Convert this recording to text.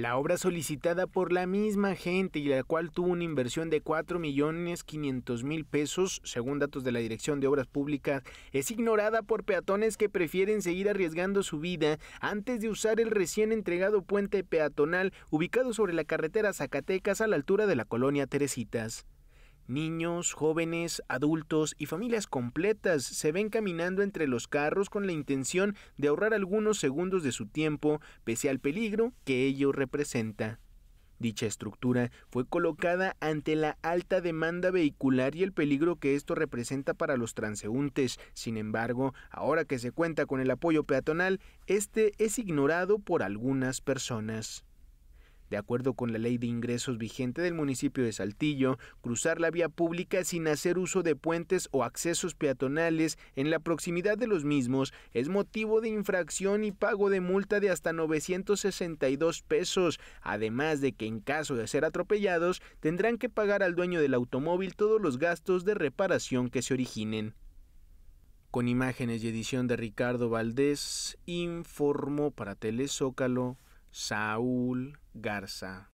La obra solicitada por la misma gente y la cual tuvo una inversión de 4.500.000 millones mil pesos, según datos de la Dirección de Obras Públicas, es ignorada por peatones que prefieren seguir arriesgando su vida antes de usar el recién entregado puente peatonal ubicado sobre la carretera Zacatecas a la altura de la colonia Teresitas. Niños, jóvenes, adultos y familias completas se ven caminando entre los carros con la intención de ahorrar algunos segundos de su tiempo pese al peligro que ello representa. Dicha estructura fue colocada ante la alta demanda vehicular y el peligro que esto representa para los transeúntes. Sin embargo, ahora que se cuenta con el apoyo peatonal, este es ignorado por algunas personas de acuerdo con la ley de ingresos vigente del municipio de Saltillo, cruzar la vía pública sin hacer uso de puentes o accesos peatonales en la proximidad de los mismos es motivo de infracción y pago de multa de hasta 962 pesos, además de que en caso de ser atropellados tendrán que pagar al dueño del automóvil todos los gastos de reparación que se originen. Con imágenes y edición de Ricardo Valdés, informo para Telezócalo Saúl Garza.